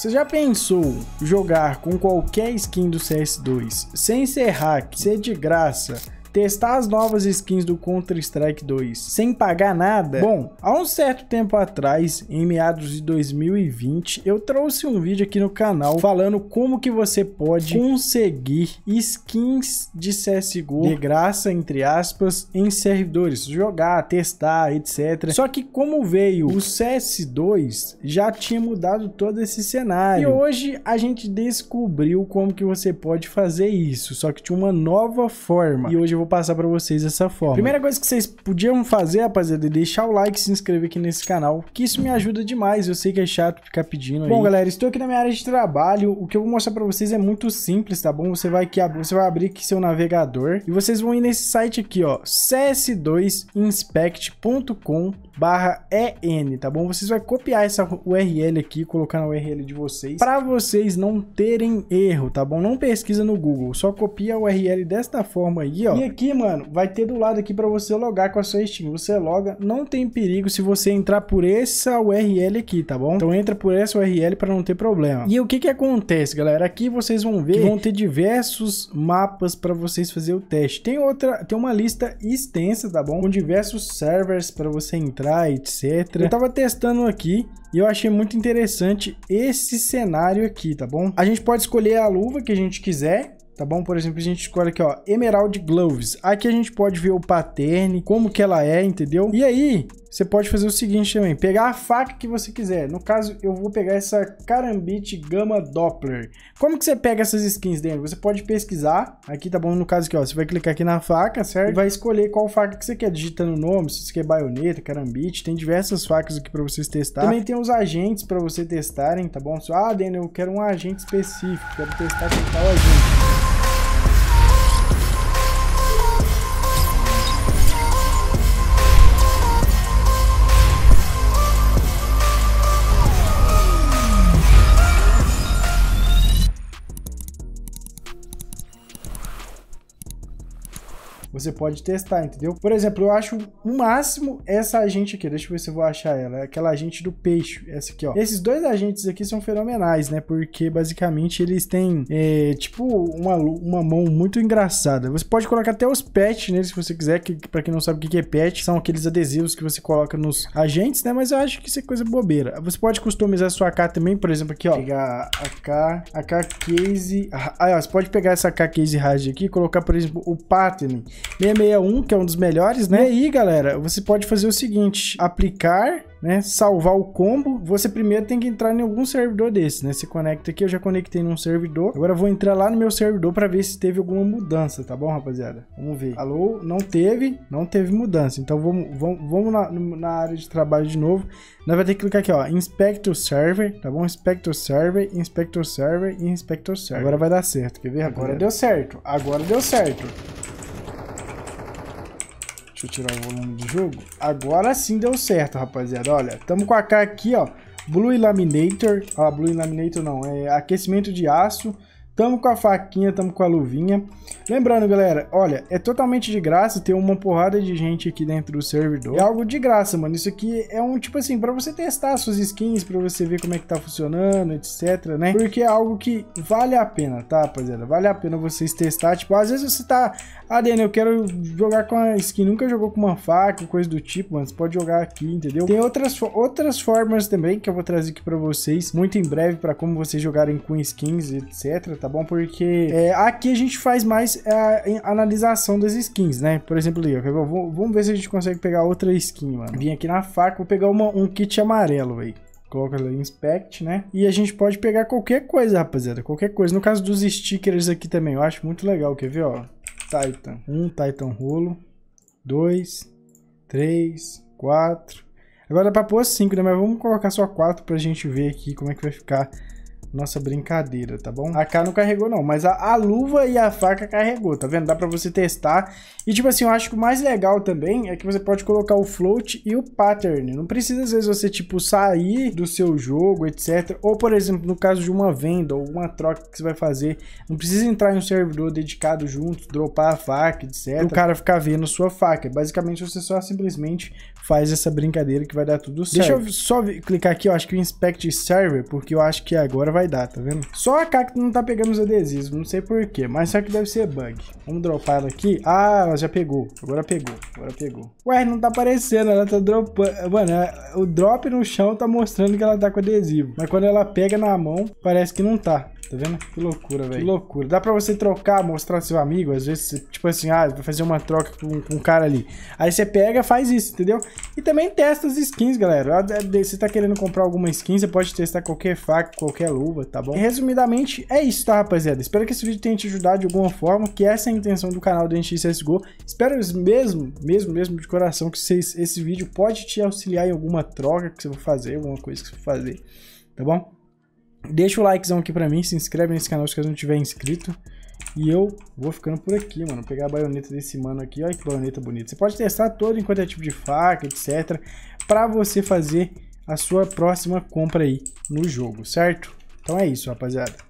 Você já pensou jogar com qualquer skin do CS2 sem ser hack, ser de graça? testar as novas skins do Counter-Strike 2 sem pagar nada? É. Bom, há um certo tempo atrás, em meados de 2020, eu trouxe um vídeo aqui no canal falando como que você pode conseguir skins de CSGO de graça, entre aspas, em servidores, jogar, testar, etc. Só que como veio o CS2, já tinha mudado todo esse cenário. E hoje a gente descobriu como que você pode fazer isso, só que de uma nova forma. E hoje eu vou passar para vocês essa forma. Primeira coisa que vocês podiam fazer, rapaziada, é deixar o like e se inscrever aqui nesse canal, que isso me ajuda demais. Eu sei que é chato ficar pedindo aí. Bom, galera, estou aqui na minha área de trabalho. O que eu vou mostrar para vocês é muito simples, tá bom? Você vai aqui, você vai abrir aqui seu navegador e vocês vão ir nesse site aqui, ó, cs2inspect.com/en, tá bom? Vocês vai copiar essa URL aqui, colocar na URL de vocês, para vocês não terem erro, tá bom? Não pesquisa no Google, só copia a URL desta forma aí, ó. E aqui, mano, vai ter do lado aqui para você logar com a sua Steam. Você loga, não tem perigo se você entrar por essa URL aqui, tá bom? Então entra por essa URL para não ter problema. E o que que acontece, galera? Aqui vocês vão ver que vão ter diversos mapas para vocês fazer o teste. Tem outra, tem uma lista extensa, tá bom? Com diversos servers para você entrar, etc. Eu tava testando aqui e eu achei muito interessante esse cenário aqui, tá bom? A gente pode escolher a luva que a gente quiser, tá bom? Por exemplo, a gente escolhe aqui, ó, Emerald Gloves. Aqui a gente pode ver o pattern, como que ela é, entendeu? E aí, você pode fazer o seguinte também, pegar a faca que você quiser. No caso, eu vou pegar essa Karambit Gamma Doppler. Como que você pega essas skins dentro? Você pode pesquisar, aqui tá bom, no caso aqui, ó, você vai clicar aqui na faca, certo? E vai escolher qual faca que você quer, digitando o nome, se você quer é baioneta, Karambit, tem diversas facas aqui para vocês testar. Também tem os agentes para você testarem, tá bom? Ah, Daniel, eu quero um agente específico, quero testar com tal agente. você pode testar, entendeu? Por exemplo, eu acho o máximo essa agente aqui, deixa eu ver se eu vou achar ela, é aquela agente do peixe, essa aqui, ó. Esses dois agentes aqui são fenomenais, né? Porque basicamente eles têm, é, tipo, uma, uma mão muito engraçada. Você pode colocar até os patch neles se você quiser, que para quem não sabe o que é patch, são aqueles adesivos que você coloca nos agentes, né? Mas eu acho que isso é coisa bobeira. Você pode customizar a sua AK também, por exemplo, aqui, ó. Pegar a AK, AK Case... Ah, ó, você pode pegar essa AK Case Rage aqui e colocar, por exemplo, o pattern 661, que é um dos melhores, né? E aí, galera, você pode fazer o seguinte, aplicar né, salvar o combo, você primeiro tem que entrar em algum servidor desse, né? Você conecta aqui, eu já conectei num servidor. Agora vou entrar lá no meu servidor para ver se teve alguma mudança, tá bom, rapaziada? Vamos ver. Alô, não teve, não teve mudança. Então vamos, vamos, vamos na, na área de trabalho de novo. Nós vai ter que clicar aqui, ó, Inspector Server, tá bom? Inspector Server, Inspector Server e Inspector Server. Agora vai dar certo, quer ver? Agora deu certo, agora deu certo. Deixa eu tirar o volume do jogo. Agora sim deu certo, rapaziada. Olha, estamos com a K aqui, ó. Blue Laminator. Ah, Blue Laminator não, é aquecimento de aço. Tamo com a faquinha, tamo com a luvinha. Lembrando, galera, olha, é totalmente de graça ter uma porrada de gente aqui dentro do servidor. É algo de graça, mano. Isso aqui é um, tipo assim, pra você testar suas skins, pra você ver como é que tá funcionando, etc, né? Porque é algo que vale a pena, tá, rapaziada? Vale a pena vocês testar. Tipo, às vezes você tá... Ah, Daniel, eu quero jogar com a skin. Nunca jogou com uma faca, coisa do tipo, mano. Você pode jogar aqui, entendeu? Tem outras, outras formas também que eu vou trazer aqui pra vocês muito em breve pra como vocês jogarem com skins, etc, tá bom? Porque é, aqui a gente faz mais a é, analisação das skins, né? Por exemplo, ali, ó, vou, vamos ver se a gente consegue pegar outra skin, mano. Vim aqui na faca, vou pegar uma, um kit amarelo, aí coloca ali inspect, né? E a gente pode pegar qualquer coisa, rapaziada, qualquer coisa. No caso dos stickers aqui também, eu acho muito legal, quer ver, ó? Titan, um Titan rolo, dois, três, quatro. Agora dá pra pôr cinco, né? Mas vamos colocar só quatro pra gente ver aqui como é que vai ficar nossa brincadeira, tá bom? A K não carregou não, mas a, a luva e a faca carregou, tá vendo? Dá pra você testar. E tipo assim, eu acho que o mais legal também é que você pode colocar o float e o pattern. Não precisa às vezes você tipo sair do seu jogo, etc. Ou por exemplo, no caso de uma venda ou uma troca que você vai fazer, não precisa entrar em um servidor dedicado junto, dropar a faca, etc. O cara ficar vendo sua faca. Basicamente você só simplesmente faz essa brincadeira que vai dar tudo certo. Deixa eu só clicar aqui, eu acho que o Inspect Server, porque eu acho que agora vai dar, tá vendo? Só a Cacto não tá pegando os adesivos, não sei porquê, mas só que deve ser bug. Vamos dropar ela aqui. Ah, ela já pegou. Agora pegou, agora pegou. Ué, não tá aparecendo, ela tá dropando. Mano, é, o drop no chão tá mostrando que ela tá com adesivo, mas quando ela pega na mão, parece que não tá. Tá vendo? Que loucura, velho. Que loucura. Dá pra você trocar, mostrar seu amigo. Às vezes, tipo assim, ah, vou fazer uma troca com, com um cara ali. Aí você pega, faz isso, entendeu? E também testa as skins, galera. Ah, é, você tá querendo comprar alguma skin, você pode testar qualquer faca, qualquer luva, tá bom? E resumidamente, é isso, tá, rapaziada? Espero que esse vídeo tenha te ajudado de alguma forma, que essa é a intenção do canal do NXCSGO. Espero mesmo, mesmo, mesmo de coração que vocês, esse vídeo pode te auxiliar em alguma troca que você for fazer, alguma coisa que você for fazer, tá bom? Deixa o likezão aqui pra mim, se inscreve nesse canal se você não tiver inscrito. E eu vou ficando por aqui, mano. pegar a baioneta desse mano aqui. Olha que baioneta bonita. Você pode testar todo enquanto é tipo de faca, etc. Pra você fazer a sua próxima compra aí no jogo, certo? Então é isso, rapaziada.